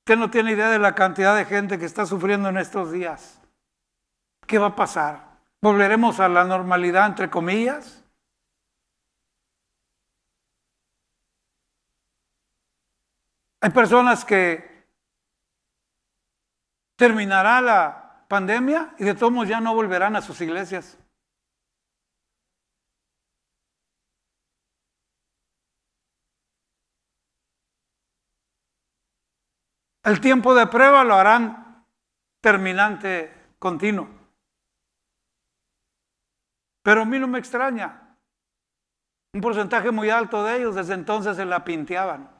Usted no tiene idea de la cantidad de gente que está sufriendo en estos días. ¿Qué va a pasar? ¿Volveremos a la normalidad, entre comillas? Hay personas que terminará la pandemia y de todos modos ya no volverán a sus iglesias. El tiempo de prueba lo harán terminante continuo. Pero a mí no me extraña. Un porcentaje muy alto de ellos desde entonces se la pinteaban.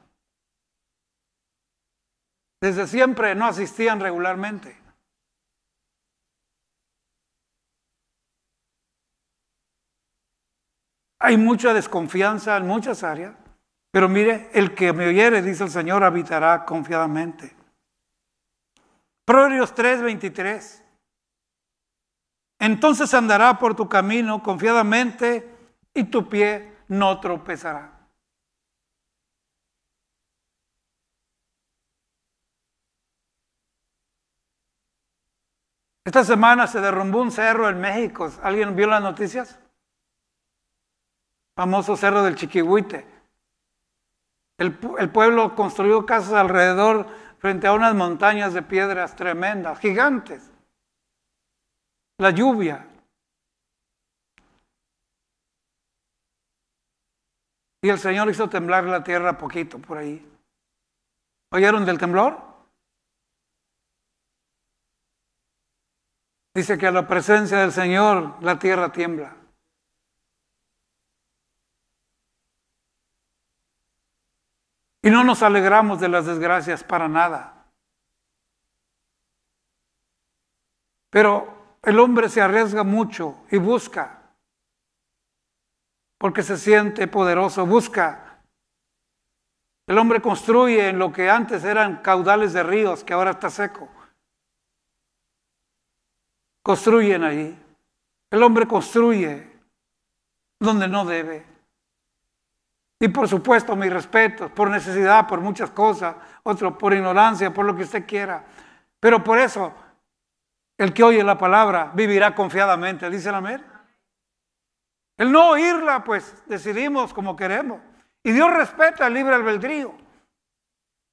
Desde siempre no asistían regularmente. Hay mucha desconfianza en muchas áreas, pero mire, el que me oyere, dice el Señor, habitará confiadamente. Proverbios 3:23. Entonces andará por tu camino confiadamente y tu pie no tropezará. Esta semana se derrumbó un cerro en México. ¿Alguien vio las noticias? famoso cerro del Chiquihuite. El, pueblo construyó casas alrededor frente a unas montañas de piedras tremendas, gigantes. La lluvia. Y el Señor hizo temblar la tierra poquito por ahí. ¿Oyeron del temblor? Dice que a la presencia del Señor la tierra tiembla. Y no nos alegramos de las desgracias para nada. Pero el hombre se arriesga mucho y busca, porque se siente poderoso, busca. El hombre construye en lo que antes eran caudales de ríos, que ahora está seco. Construyen ahí. El hombre construye donde no debe. Y por supuesto, mis respetos, por necesidad, por muchas cosas, Otro, por ignorancia, por lo que usted quiera. Pero por eso, el que oye la palabra vivirá confiadamente, dice la Amén. El no oírla, pues decidimos como queremos. Y Dios respeta el libre albedrío,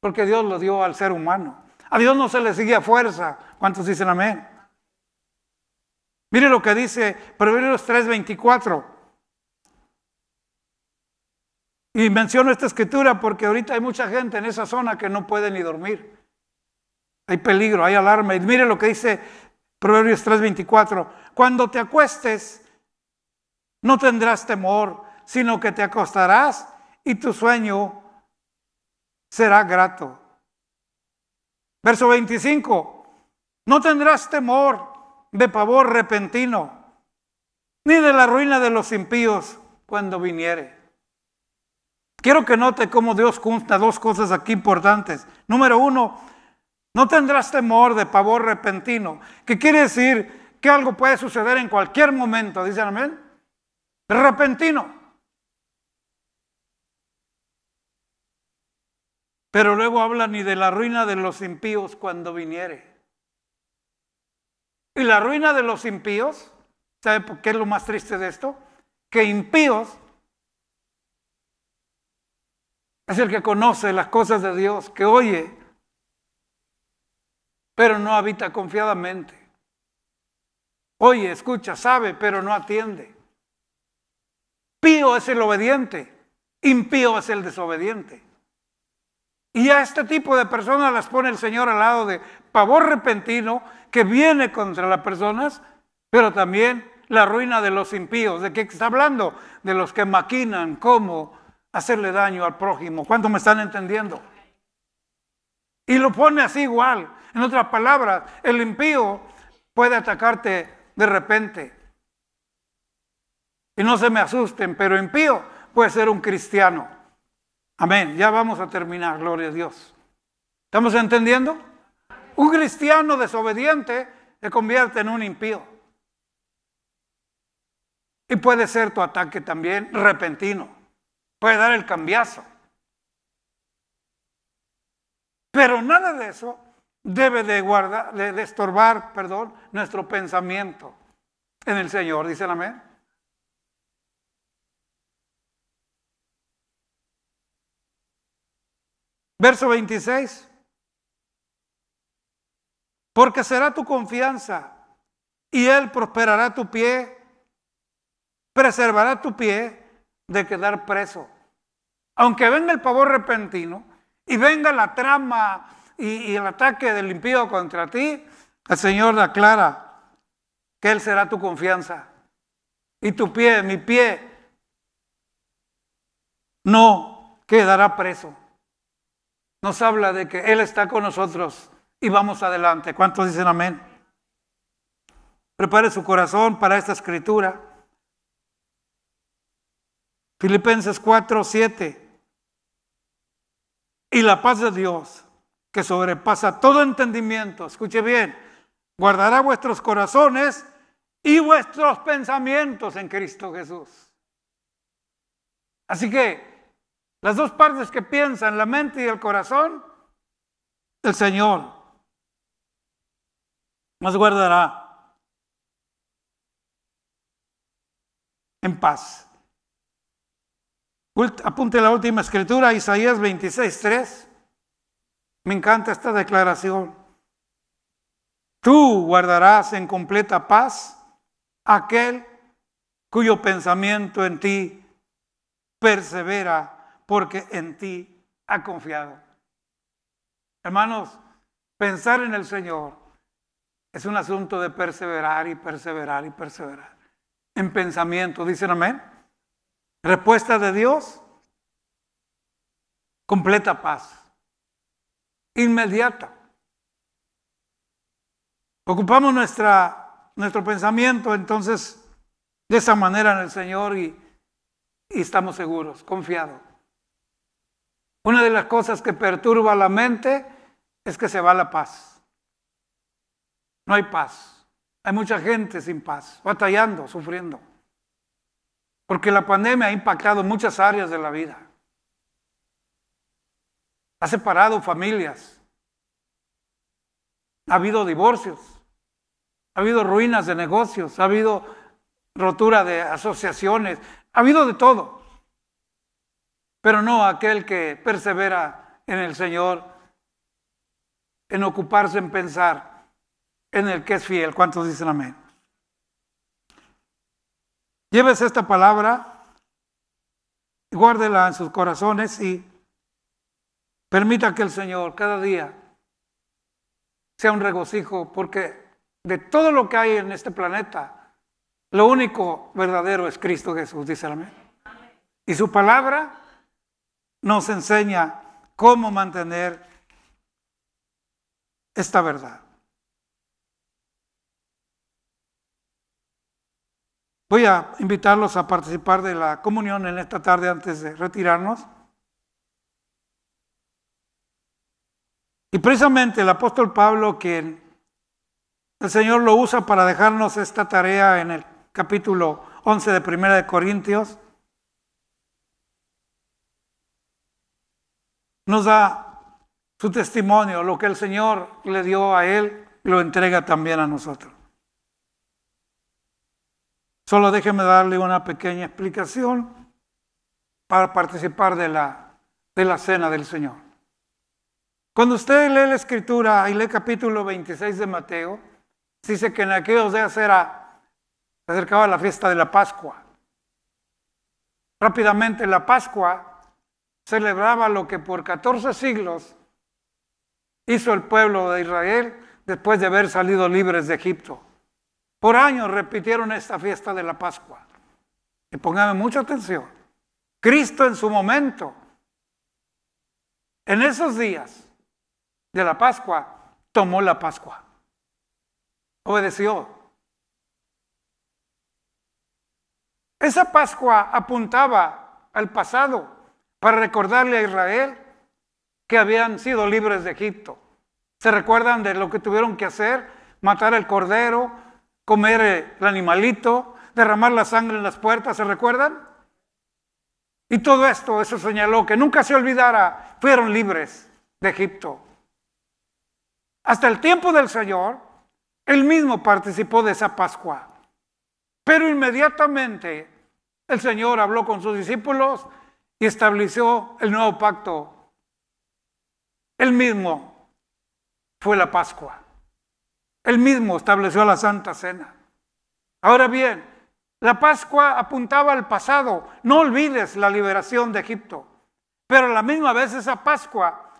porque Dios lo dio al ser humano. A Dios no se le sigue a fuerza. ¿Cuántos dicen amén? Mire lo que dice Proverbios 3:24. Y menciono esta escritura porque ahorita hay mucha gente en esa zona que no puede ni dormir. Hay peligro, hay alarma. Y mire lo que dice Proverbios 3:24. Cuando te acuestes, no tendrás temor, sino que te acostarás y tu sueño será grato. Verso 25. No tendrás temor de pavor repentino, ni de la ruina de los impíos cuando viniere. Quiero que note cómo Dios junta dos cosas aquí importantes. Número uno, no tendrás temor de pavor repentino, ¿Qué quiere decir que algo puede suceder en cualquier momento, dicen amén. Repentino. Pero luego habla ni de la ruina de los impíos cuando viniere. Y la ruina de los impíos, ¿sabe por qué es lo más triste de esto? Que impíos es el que conoce las cosas de Dios, que oye, pero no habita confiadamente. Oye, escucha, sabe, pero no atiende. Pío es el obediente, impío es el desobediente. Y a este tipo de personas las pone el Señor al lado de pavor repentino que viene contra las personas, pero también la ruina de los impíos. ¿De qué está hablando? De los que maquinan cómo hacerle daño al prójimo. ¿Cuánto me están entendiendo? Y lo pone así igual. En otras palabras, el impío puede atacarte de repente. Y no se me asusten, pero impío puede ser un cristiano. Amén. Ya vamos a terminar, gloria a Dios. ¿Estamos entendiendo? Un cristiano desobediente se convierte en un impío. Y puede ser tu ataque también repentino puede dar el cambiazo. Pero nada de eso debe de, guardar, de, estorbar perdón, nuestro pensamiento en el Señor, dice amén. Verso 26. Porque será tu confianza y Él prosperará tu pie, preservará tu pie de quedar preso. Aunque venga el pavor repentino y venga la trama y, el ataque del impío contra ti, el Señor aclara que Él será tu confianza. Y tu pie, mi pie, no quedará preso. Nos habla de que Él está con nosotros y vamos adelante. ¿Cuántos dicen amén? Prepare su corazón para esta escritura. Filipenses 4, 7. Y la paz de Dios, que sobrepasa todo entendimiento, escuche bien, guardará vuestros corazones y vuestros pensamientos en Cristo Jesús. Así que las dos partes que piensan, la mente y el corazón, el Señor nos guardará en paz. Apunte la última escritura, Isaías 26, 3. Me encanta esta declaración. Tú guardarás en completa paz aquel cuyo pensamiento en ti persevera porque en ti ha confiado. Hermanos, pensar en el Señor es un asunto de perseverar y perseverar y perseverar. En pensamiento, dicen amén. Respuesta de Dios, completa paz, inmediata. Ocupamos nuestra, nuestro pensamiento entonces de esa manera en el Señor y, y estamos seguros, confiados. Una de las cosas que perturba la mente es que se va la paz. No hay paz. Hay mucha gente sin paz, batallando, sufriendo. Porque la pandemia ha impactado muchas áreas de la vida. Ha separado familias. Ha habido divorcios. Ha habido ruinas de negocios. Ha habido rotura de asociaciones. Ha habido de todo. Pero no aquel que persevera en el Señor, en ocuparse en pensar en el que es fiel. ¿Cuántos dicen amén? Llévese esta palabra, guárdela en sus corazones y permita que el Señor cada día sea un regocijo, porque de todo lo que hay en este planeta, lo único verdadero es Cristo Jesús, dice el amén. Y su palabra nos enseña cómo mantener esta verdad. Voy a invitarlos a participar de la comunión en esta tarde antes de retirarnos. Y precisamente el apóstol Pablo, que el Señor lo usa para dejarnos esta tarea en el capítulo 11 de Primera de Corintios, nos da su testimonio, lo que el Señor le dio a él, lo entrega también a nosotros. Solo déjeme darle una pequeña explicación para participar de la, de la cena del Señor. Cuando usted lee la escritura y lee capítulo 26 de Mateo, dice que en aquellos días era, se acercaba la fiesta de la Pascua. Rápidamente la Pascua celebraba lo que por 14 siglos hizo el pueblo de Israel después de haber salido libres de Egipto. Por años repitieron esta fiesta de la Pascua. Y póngame mucha atención. Cristo en su momento, en esos días de la Pascua, tomó la Pascua. Obedeció. Esa Pascua apuntaba al pasado para recordarle a Israel que habían sido libres de Egipto. ¿Se recuerdan de lo que tuvieron que hacer? Matar el cordero, comer eh, el animalito, derramar la sangre en las puertas, ¿se recuerdan? Y todo esto, eso señaló, que nunca se olvidara, fueron libres de Egipto. Hasta el tiempo del Señor, él mismo participó de esa Pascua. Pero inmediatamente el Señor habló con sus discípulos y estableció el nuevo pacto. Él mismo fue la Pascua. Él mismo estableció la Santa Cena. Ahora bien, la Pascua apuntaba al pasado. No olvides la liberación de Egipto. Pero a la misma vez esa Pascua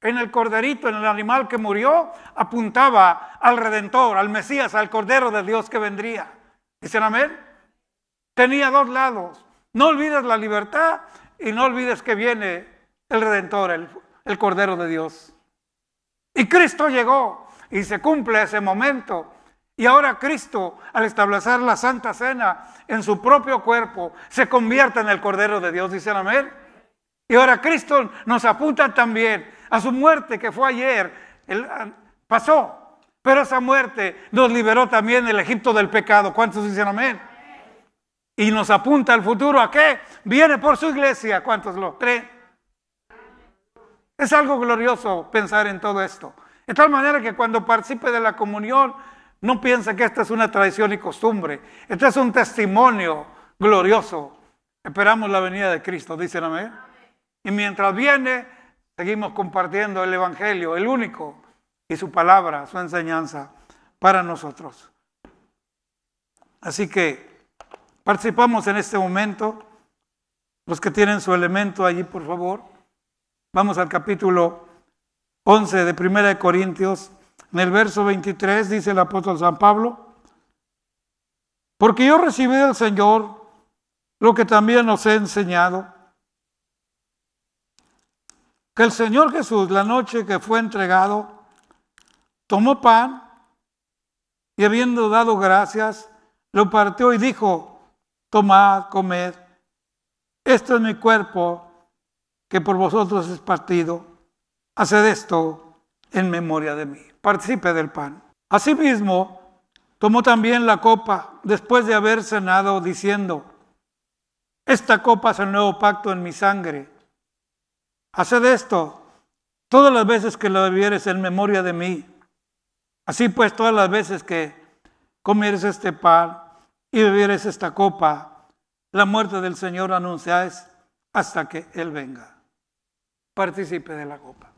en el corderito, en el animal que murió, apuntaba al Redentor, al Mesías, al Cordero de Dios que vendría. ¿Dicen amén? Tenía dos lados. No olvides la libertad y no olvides que viene el Redentor, el, el Cordero de Dios. Y Cristo llegó y se cumple ese momento. Y ahora Cristo, al establecer la Santa Cena en su propio cuerpo, se convierte en el Cordero de Dios, dicen amén. Y ahora Cristo nos apunta también a su muerte que fue ayer, pasó, pero esa muerte nos liberó también el Egipto del pecado. ¿Cuántos dicen amén? Y nos apunta al futuro a qué? Viene por su iglesia. ¿Cuántos lo creen? Es algo glorioso pensar en todo esto. De tal manera que cuando participe de la comunión, no piense que esta es una tradición y costumbre. Este es un testimonio glorioso. Esperamos la venida de Cristo, dicen amén. Y mientras viene, seguimos compartiendo el Evangelio, el único, y su palabra, su enseñanza para nosotros. Así que participamos en este momento. Los que tienen su elemento allí, por favor. Vamos al capítulo 11 de 1 Corintios, en el verso 23, dice el apóstol San Pablo, porque yo recibí del Señor lo que también os he enseñado, que el Señor Jesús, la noche que fue entregado, tomó pan y habiendo dado gracias, lo partió y dijo, tomad, comed, este es mi cuerpo que por vosotros es partido Haced esto en memoria de mí. Participe del pan. Asimismo, tomó también la copa después de haber cenado, diciendo, esta copa es el nuevo pacto en mi sangre. Haced esto todas las veces que lo bebieres en memoria de mí. Así pues, todas las veces que comieres este pan y bebieres esta copa, la muerte del Señor anunciáis hasta que Él venga. Participe de la copa.